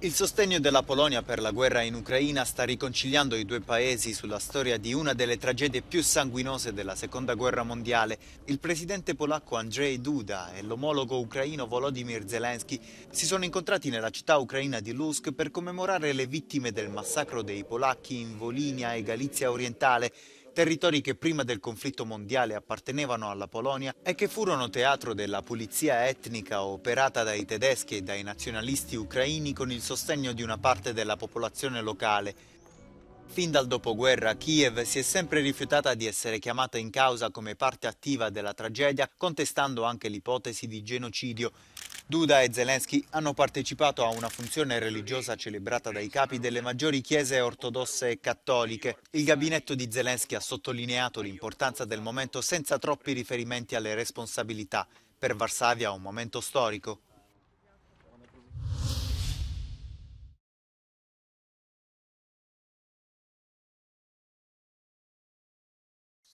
Il sostegno della Polonia per la guerra in Ucraina sta riconciliando i due paesi sulla storia di una delle tragedie più sanguinose della Seconda Guerra Mondiale. Il presidente polacco Andrzej Duda e l'omologo ucraino Volodymyr Zelensky si sono incontrati nella città ucraina di Lusk per commemorare le vittime del massacro dei polacchi in Volinia e Galizia orientale territori che prima del conflitto mondiale appartenevano alla Polonia e che furono teatro della pulizia etnica operata dai tedeschi e dai nazionalisti ucraini con il sostegno di una parte della popolazione locale. Fin dal dopoguerra Kiev si è sempre rifiutata di essere chiamata in causa come parte attiva della tragedia, contestando anche l'ipotesi di genocidio. Duda e Zelensky hanno partecipato a una funzione religiosa celebrata dai capi delle maggiori chiese ortodosse e cattoliche. Il gabinetto di Zelensky ha sottolineato l'importanza del momento senza troppi riferimenti alle responsabilità. Per Varsavia è un momento storico,